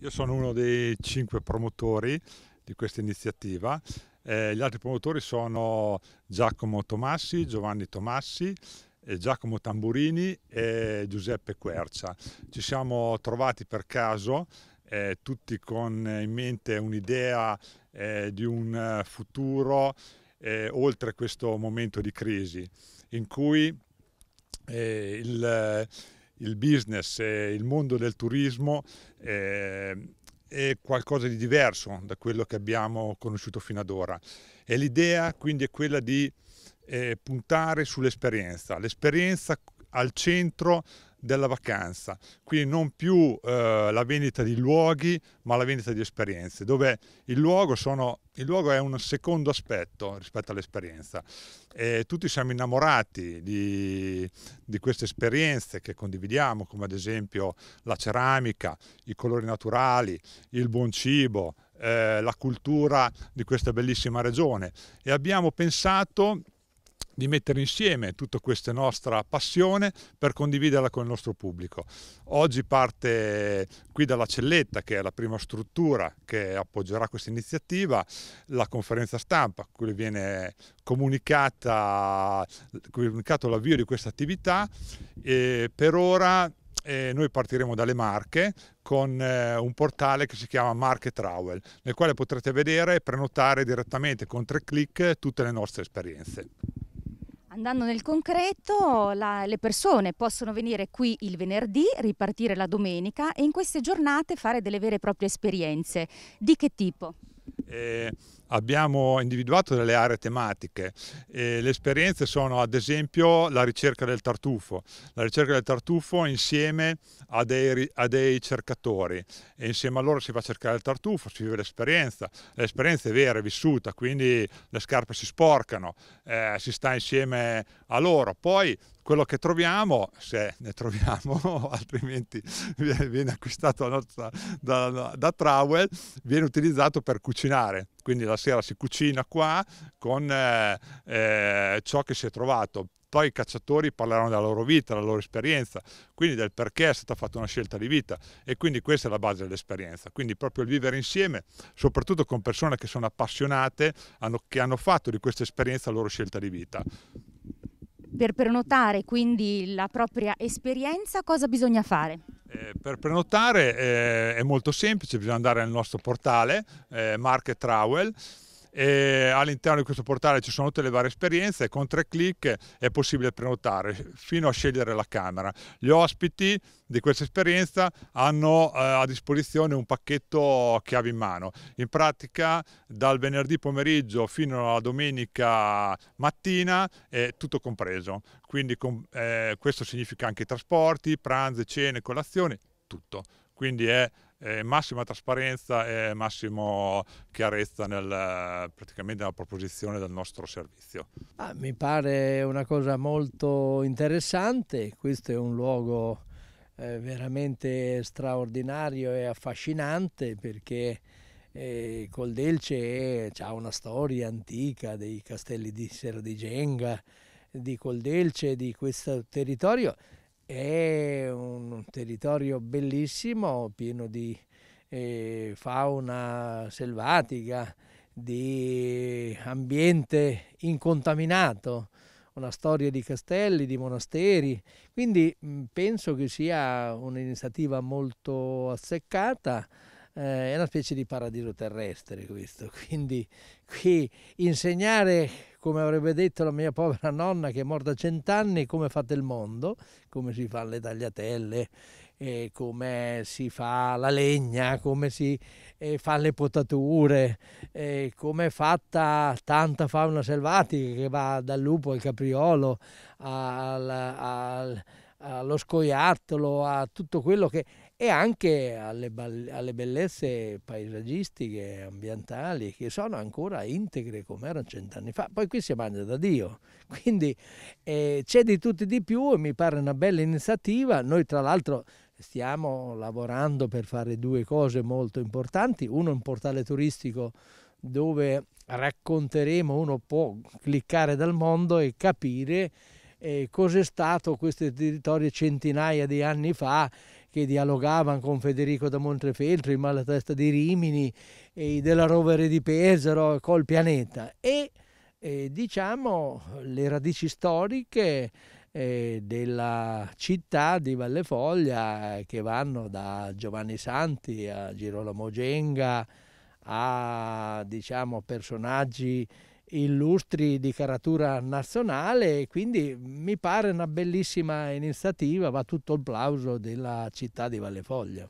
Io sono uno dei cinque promotori di questa iniziativa. Eh, gli altri promotori sono Giacomo Tomassi, mm. Giovanni Tomassi, eh, Giacomo Tamburini e Giuseppe Quercia. Ci siamo trovati per caso eh, tutti con in mente un'idea eh, di un eh, futuro eh, oltre questo momento di crisi in cui il il business il mondo del turismo eh, è qualcosa di diverso da quello che abbiamo conosciuto fino ad ora. E l'idea quindi è quella di eh, puntare sull'esperienza, l'esperienza al centro della vacanza, quindi non più eh, la vendita di luoghi ma la vendita di esperienze, dove il luogo, sono, il luogo è un secondo aspetto rispetto all'esperienza. E tutti siamo innamorati di, di queste esperienze che condividiamo, come ad esempio la ceramica, i colori naturali, il buon cibo, eh, la cultura di questa bellissima regione e abbiamo pensato di mettere insieme tutta questa nostra passione per condividerla con il nostro pubblico. Oggi parte qui dalla Celletta, che è la prima struttura che appoggerà questa iniziativa, la conferenza stampa, cui viene comunicata, comunicato l'avvio di questa attività e per ora eh, noi partiremo dalle Marche con eh, un portale che si chiama Marche Trowel, nel quale potrete vedere e prenotare direttamente con tre clic tutte le nostre esperienze. Andando nel concreto, la, le persone possono venire qui il venerdì, ripartire la domenica e in queste giornate fare delle vere e proprie esperienze. Di che tipo? Eh, abbiamo individuato delle aree tematiche. E le esperienze sono ad esempio la ricerca del tartufo, la ricerca del tartufo insieme a dei, a dei cercatori e insieme a loro si va a cercare il tartufo, si vive l'esperienza, l'esperienza è vera, è vissuta, quindi le scarpe si sporcano, eh, si sta insieme a loro. Poi quello che troviamo, se ne troviamo, altrimenti viene acquistato da, da, da Trawell, viene utilizzato per cucinare, quindi la sera si cucina qua con eh, eh, ciò che si è trovato. Poi i cacciatori parleranno della loro vita, della loro esperienza, quindi del perché è stata fatta una scelta di vita e quindi questa è la base dell'esperienza. Quindi proprio il vivere insieme, soprattutto con persone che sono appassionate, hanno, che hanno fatto di questa esperienza la loro scelta di vita. Per prenotare quindi la propria esperienza cosa bisogna fare? Eh, per prenotare eh, è molto semplice, bisogna andare nel nostro portale eh, Market Travel e all'interno di questo portale ci sono tutte le varie esperienze con tre clic è possibile prenotare fino a scegliere la camera. Gli ospiti di questa esperienza hanno eh, a disposizione un pacchetto chiave in mano. In pratica dal venerdì pomeriggio fino alla domenica mattina è tutto compreso, quindi com eh, questo significa anche i trasporti, pranzi, cene, colazioni, tutto. Quindi è eh, massima trasparenza e massima chiarezza nel, praticamente nella proposizione del nostro servizio. Ah, mi pare una cosa molto interessante, questo è un luogo eh, veramente straordinario e affascinante perché eh, Coldelce ha una storia antica dei castelli di Serra di Genga, di Coldelce, di questo territorio è un territorio bellissimo, pieno di eh, fauna selvatica, di ambiente incontaminato, una storia di castelli, di monasteri, quindi penso che sia un'iniziativa molto azzeccata eh, è una specie di paradiso terrestre questo, quindi qui insegnare, come avrebbe detto la mia povera nonna che è morta a cent'anni, come fate il mondo, come si fanno le tagliatelle, eh, come si fa la legna, come si eh, fanno le potature, eh, come è fatta tanta fauna selvatica che va dal lupo al capriolo al, al allo scoiattolo, a tutto quello che... e anche alle, alle bellezze paesaggistiche, ambientali, che sono ancora integre come erano cent'anni fa. Poi qui si mangia da Dio, quindi eh, c'è di tutto e di più e mi pare una bella iniziativa. Noi tra l'altro stiamo lavorando per fare due cose molto importanti, uno è un portale turistico dove racconteremo, uno può cliccare dal mondo e capire eh, cos'è stato questo territorio centinaia di anni fa che dialogavano con Federico da Montefeltro, il Malatesta di Rimini, i della Rovere di Pesaro, col pianeta. E eh, diciamo le radici storiche eh, della città di Valle Foglia eh, che vanno da Giovanni Santi a Girolamo Genga, a diciamo, personaggi illustri di caratura nazionale e quindi mi pare una bellissima iniziativa, va tutto il plauso della città di Vallefoglia.